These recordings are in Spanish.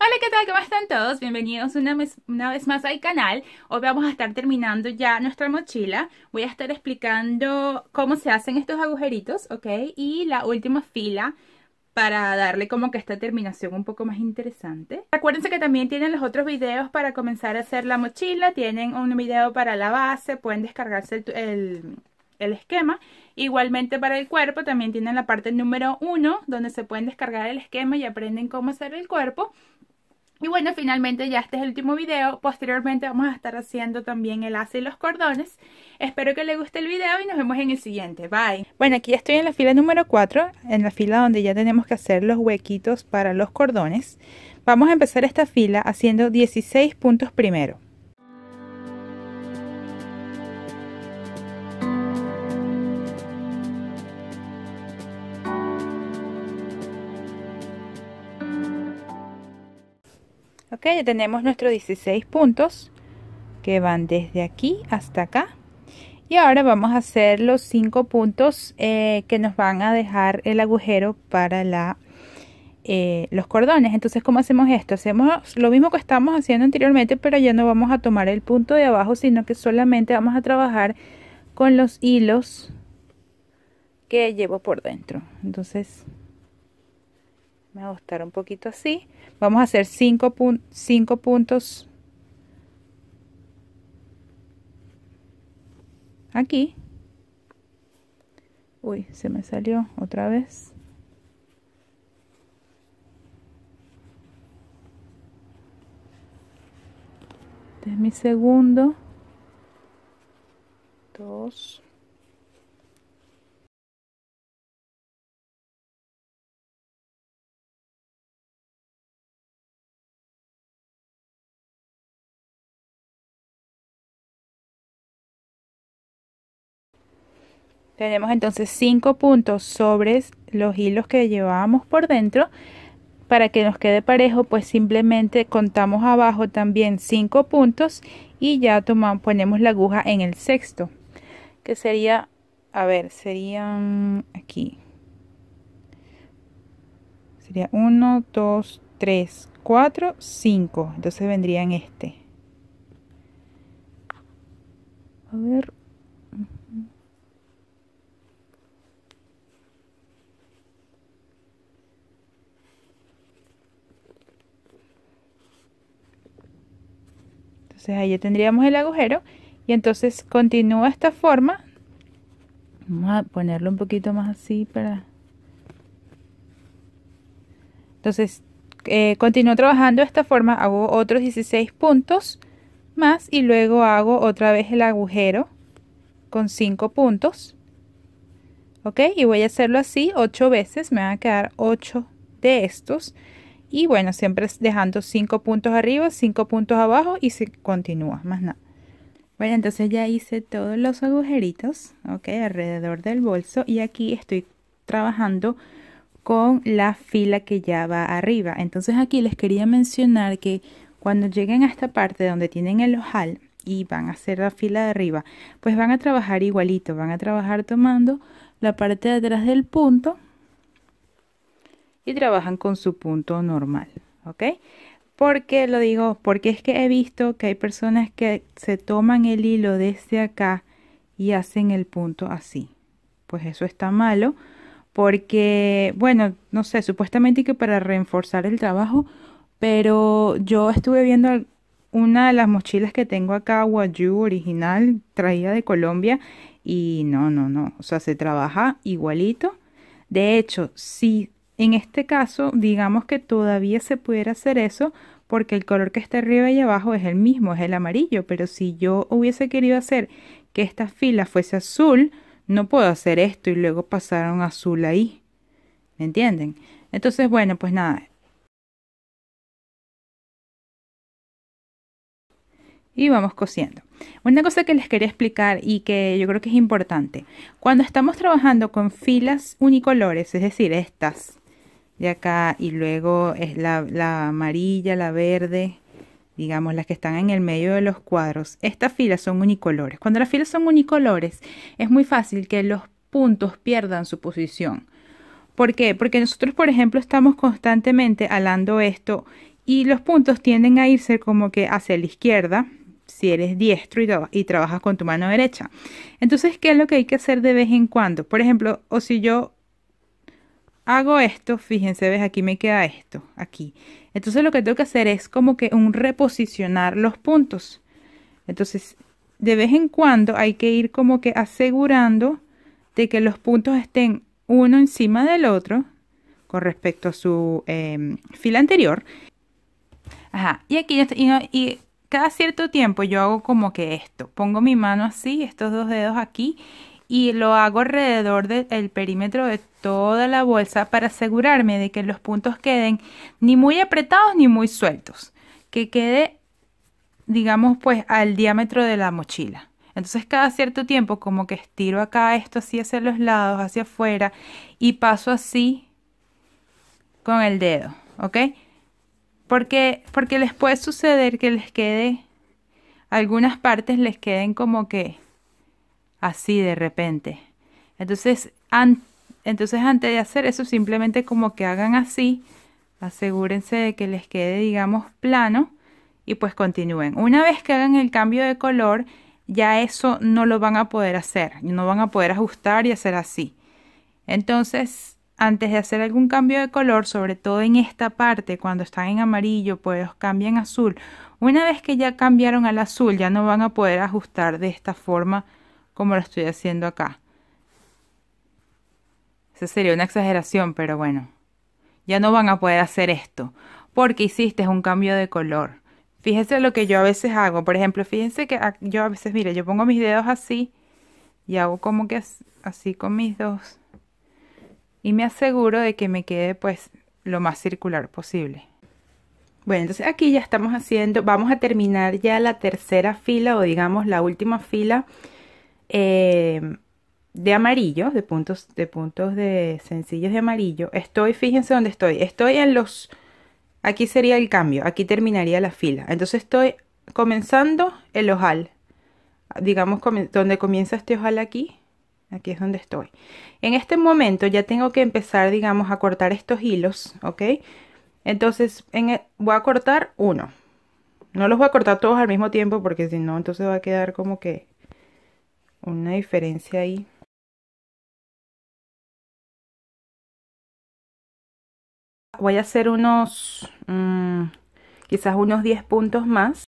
Hola, ¿qué tal? ¿Cómo están todos? Bienvenidos una vez, más al canal. Hoy vamos a estar terminando ya nuestra mochila. Voy a estar explicando cómo se hacen estos agujeritos, ¿ok? Y la última fila para darle como que esta terminación un poco más interesante. Acuérdense que también tienen los otros videos para comenzar a hacer la mochila. Tienen un video para la base, pueden descargarse el, el el esquema. Igualmente para el cuerpo también tienen la parte número 1 donde se pueden descargar el esquema y aprenden cómo hacer el cuerpo. Y bueno, finalmente ya este es el último video. Posteriormente vamos a estar haciendo también el ace y los cordones. Espero que les guste el video y nos vemos en el siguiente. Bye. Bueno, aquí estoy en la fila número 4, en la fila donde ya tenemos que hacer los huequitos para los cordones. Vamos a empezar esta fila haciendo 16 puntos primero. ya tenemos nuestros 16 puntos que van desde aquí hasta acá. Y ahora vamos a hacer los 5 puntos eh, que nos van a dejar el agujero para la, eh, los cordones. Entonces, ¿cómo hacemos esto? Hacemos lo mismo que estamos haciendo anteriormente, pero ya no vamos a tomar el punto de abajo, sino que solamente vamos a trabajar con los hilos que llevo por dentro. Entonces, me a ajustar un poquito así vamos a hacer 5 puntos aquí uy se me salió otra vez este es mi segundo dos Tenemos entonces cinco puntos sobre los hilos que llevábamos por dentro. Para que nos quede parejo, pues simplemente contamos abajo también cinco puntos y ya tomamos, ponemos la aguja en el sexto, que sería, a ver, serían aquí. Sería 1, 2, 3, 4, 5. Entonces vendrían este. A ver, Entonces ahí tendríamos el agujero y entonces continúa esta forma. Vamos a ponerlo un poquito más así para... Entonces eh, continúo trabajando de esta forma, hago otros 16 puntos más y luego hago otra vez el agujero con 5 puntos. ¿Ok? Y voy a hacerlo así 8 veces, me van a quedar 8 de estos. Y bueno, siempre dejando 5 puntos arriba, 5 puntos abajo y se continúa, más nada. Bueno, entonces ya hice todos los agujeritos, ok, alrededor del bolso y aquí estoy trabajando con la fila que ya va arriba. Entonces aquí les quería mencionar que cuando lleguen a esta parte donde tienen el ojal y van a hacer la fila de arriba, pues van a trabajar igualito, van a trabajar tomando la parte de atrás del punto y trabajan con su punto normal, ¿ok? porque lo digo? Porque es que he visto que hay personas que se toman el hilo desde acá y hacen el punto así. Pues eso está malo porque, bueno, no sé, supuestamente que para reforzar el trabajo, pero yo estuve viendo una de las mochilas que tengo acá, Wayu original, traída de Colombia, y no, no, no, o sea, se trabaja igualito. De hecho, sí en este caso, digamos que todavía se pudiera hacer eso porque el color que está arriba y abajo es el mismo, es el amarillo, pero si yo hubiese querido hacer que esta fila fuese azul, no puedo hacer esto y luego pasar un azul ahí. ¿Me entienden? Entonces, bueno, pues nada. Y vamos cosiendo. Una cosa que les quería explicar y que yo creo que es importante. Cuando estamos trabajando con filas unicolores, es decir, estas de acá y luego es la, la amarilla, la verde, digamos las que están en el medio de los cuadros. Estas filas son unicolores. Cuando las filas son unicolores es muy fácil que los puntos pierdan su posición. ¿Por qué? Porque nosotros, por ejemplo, estamos constantemente alando esto y los puntos tienden a irse como que hacia la izquierda si eres diestro y, y trabajas con tu mano derecha. Entonces, ¿qué es lo que hay que hacer de vez en cuando? Por ejemplo, o si yo hago esto, fíjense, ves, aquí me queda esto, aquí. Entonces lo que tengo que hacer es como que un reposicionar los puntos. Entonces, de vez en cuando hay que ir como que asegurando de que los puntos estén uno encima del otro con respecto a su em, fila anterior. Ajá, y aquí y, y cada cierto tiempo yo hago como que esto. Pongo mi mano así, estos dos dedos aquí, y lo hago alrededor del perímetro de toda la bolsa para asegurarme de que los puntos queden ni muy apretados ni muy sueltos, que quede digamos pues al diámetro de la mochila. Entonces cada cierto tiempo como que estiro acá esto así hacia los lados, hacia afuera y paso así con el dedo, ¿ok? Porque, porque les puede suceder que les quede, algunas partes les queden como que así de repente. Entonces, entonces antes de hacer eso, simplemente como que hagan así, asegúrense de que les quede, digamos, plano y pues continúen. Una vez que hagan el cambio de color, ya eso no lo van a poder hacer, no van a poder ajustar y hacer así. Entonces, antes de hacer algún cambio de color, sobre todo en esta parte, cuando están en amarillo, pues cambien cambian azul. Una vez que ya cambiaron al azul, ya no van a poder ajustar de esta forma como lo estoy haciendo acá. Esa sería una exageración, pero bueno. Ya no van a poder hacer esto porque hiciste un cambio de color. Fíjense lo que yo a veces hago. Por ejemplo, fíjense que yo a veces, mire, yo pongo mis dedos así y hago como que así con mis dos. Y me aseguro de que me quede pues lo más circular posible. Bueno, entonces aquí ya estamos haciendo, vamos a terminar ya la tercera fila o digamos la última fila eh, de amarillo, de puntos, de puntos de sencillos de amarillo. Estoy, fíjense dónde estoy. Estoy en los. Aquí sería el cambio. Aquí terminaría la fila. Entonces estoy comenzando el ojal. Digamos, donde comienza este ojal aquí. Aquí es donde estoy. En este momento ya tengo que empezar, digamos, a cortar estos hilos, ¿ok? Entonces e, voy a cortar uno. No los voy a cortar todos al mismo tiempo porque si no, entonces va a quedar como que una diferencia ahí. Voy a hacer unos, mm, quizás unos 10 puntos más.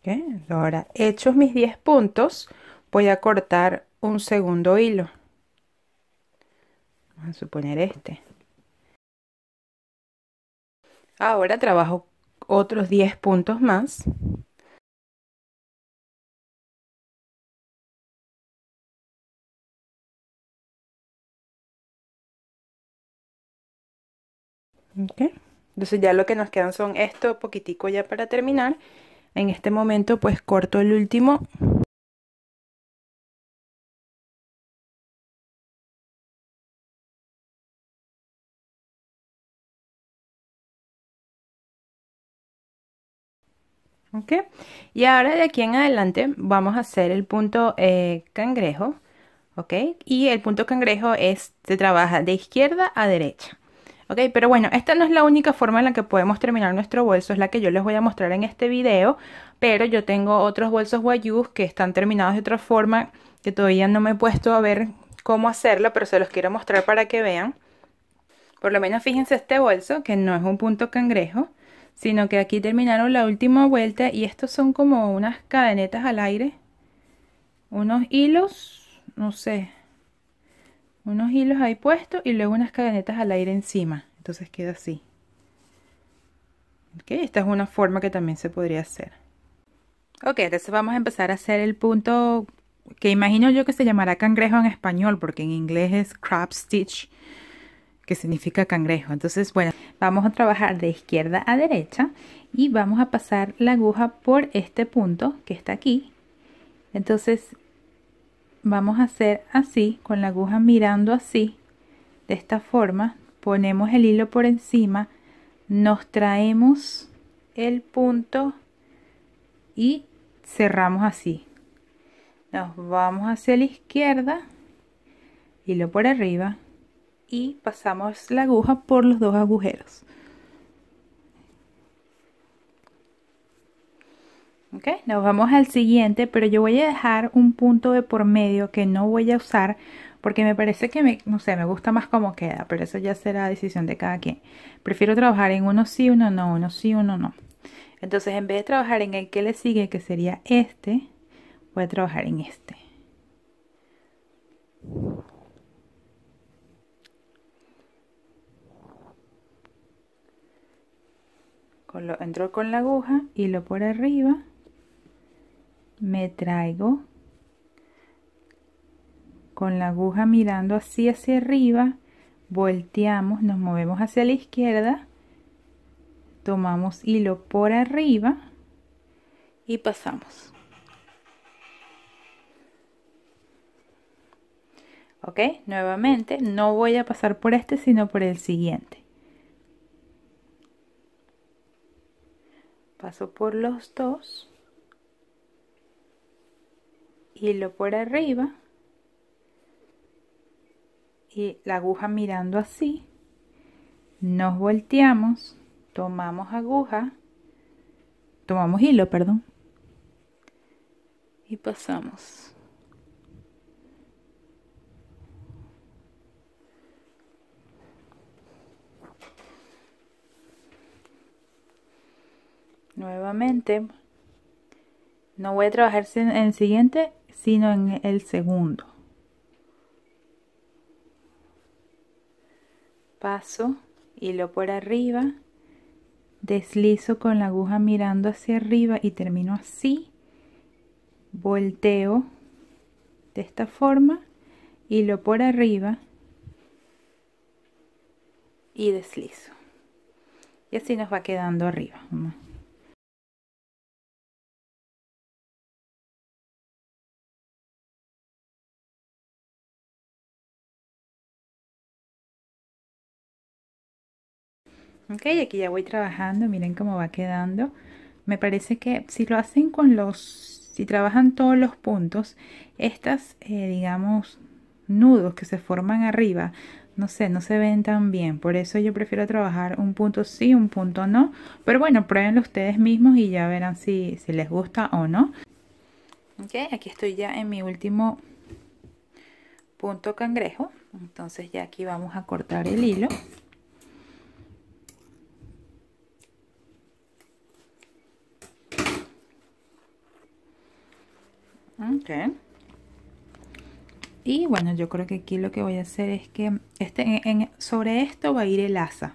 Okay, ahora hechos mis 10 puntos, voy a cortar un segundo hilo. Vamos a suponer este. Ahora trabajo otros 10 puntos más. Entonces ya lo que nos quedan son esto poquitico ya para terminar. En este momento pues corto el último Y ahora de aquí en adelante vamos a hacer el punto eh, cangrejo, ¿ok? Y el punto cangrejo es, se trabaja de izquierda a derecha, ¿ok? Pero bueno, esta no es la única forma en la que podemos terminar nuestro bolso, es la que yo les voy a mostrar en este video, pero yo tengo otros bolsos guayús que están terminados de otra forma, que todavía no me he puesto a ver cómo hacerlo, pero se los quiero mostrar para que vean. Por lo menos fíjense este bolso, que no es un punto cangrejo, sino que aquí terminaron la última vuelta y estos son como unas cadenetas al aire unos hilos no sé unos hilos ahí puestos y luego unas cadenetas al aire encima entonces queda así ok esta es una forma que también se podría hacer ok entonces vamos a empezar a hacer el punto que imagino yo que se llamará cangrejo en español porque en inglés es crab stitch que significa cangrejo. Entonces, bueno, vamos a trabajar de izquierda a derecha y vamos a pasar la aguja por este punto que está aquí. Entonces, vamos a hacer así, con la aguja mirando así, de esta forma. Ponemos el hilo por encima, nos traemos el punto y cerramos así. Nos vamos hacia la izquierda, hilo por arriba, y pasamos la aguja por los dos agujeros. Ok, nos vamos al siguiente, pero yo voy a dejar un punto de por medio que no voy a usar porque me parece que me, no sé, me gusta más cómo queda, pero eso ya será decisión de cada quien. Prefiero trabajar en uno sí, uno no, uno sí, uno no. Entonces en vez de trabajar en el que le sigue, que sería este, voy a trabajar en este. entro con la aguja, hilo por arriba, me traigo con la aguja mirando así hacia arriba, volteamos, nos movemos hacia la izquierda, tomamos hilo por arriba y pasamos. ¿Ok? Nuevamente, no voy a pasar por este, sino por el siguiente. paso por los dos hilo por arriba y la aguja mirando así nos volteamos tomamos aguja tomamos hilo perdón y pasamos nuevamente no voy a trabajar en el siguiente sino en el segundo paso hilo por arriba deslizo con la aguja mirando hacia arriba y termino así volteo de esta forma hilo por arriba y deslizo y así nos va quedando arriba Ok, aquí ya voy trabajando, miren cómo va quedando. Me parece que si lo hacen con los, si trabajan todos los puntos, estas, eh, digamos, nudos que se forman arriba, no sé, no se ven tan bien. Por eso yo prefiero trabajar un punto sí, un punto no. Pero bueno, pruébenlo ustedes mismos y ya verán si, si les gusta o no. Ok, aquí estoy ya en mi último punto cangrejo. Entonces ya aquí vamos a cortar el hilo. Y bueno, yo creo que aquí lo que voy a hacer es que este, sobre esto va a ir el asa.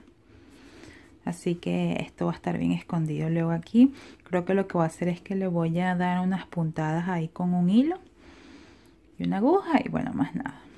Así que esto va a estar bien escondido luego aquí. Creo que lo que voy a hacer es que le voy a dar unas puntadas ahí con un hilo y una aguja y bueno, más nada.